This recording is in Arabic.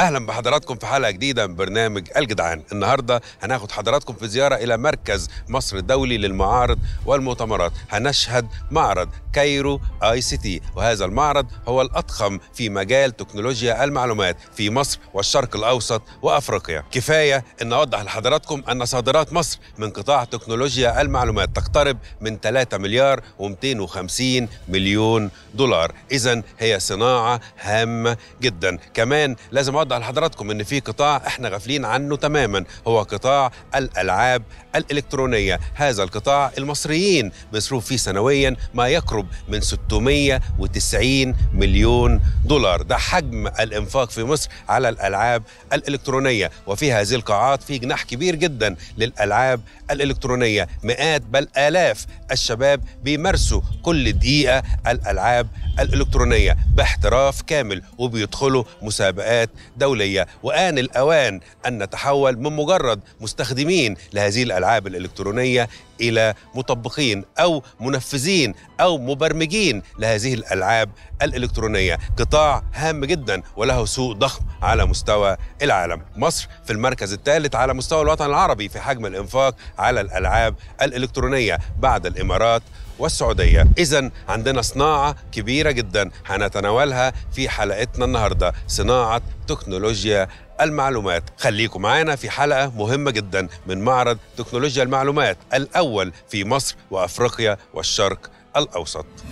اهلا بحضراتكم في حلقه جديده من برنامج الجدعان النهارده هناخد حضراتكم في زياره الى مركز مصر الدولي للمعارض والمؤتمرات هنشهد معرض كايرو اي سي تي وهذا المعرض هو الاضخم في مجال تكنولوجيا المعلومات في مصر والشرق الاوسط وافريقيا كفايه ان اوضح لحضراتكم ان صادرات مصر من قطاع تكنولوجيا المعلومات تقترب من 3 مليار و250 مليون دولار اذا هي صناعه هامه جدا كمان لازم أوضح اوضح لحضراتكم ان في قطاع احنا غافلين عنه تماما هو قطاع الالعاب الالكترونيه هذا القطاع المصريين بيصرفوا فيه سنويا ما يقرب من 690 مليون دولار ده حجم الانفاق في مصر على الالعاب الالكترونيه وفي هذه القاعات في جناح كبير جدا للالعاب الالكترونيه مئات بل الاف الشباب بيمارسوا كل دقيقه الالعاب الالكترونيه باحتراف كامل وبيدخلوا مسابقات دولية وآن الأوان أن نتحول من مجرد مستخدمين لهذه الألعاب الإلكترونية الى مطبقين او منفذين او مبرمجين لهذه الالعاب الالكترونيه، قطاع هام جدا وله سوق ضخم على مستوى العالم. مصر في المركز الثالث على مستوى الوطن العربي في حجم الانفاق على الالعاب الالكترونيه بعد الامارات والسعودية إذا عندنا صناعة كبيرة جدا هنتناولها في حلقتنا النهاردة صناعة تكنولوجيا المعلومات خليكم معنا في حلقة مهمة جدا من معرض تكنولوجيا المعلومات الأول في مصر وأفريقيا والشرق الأوسط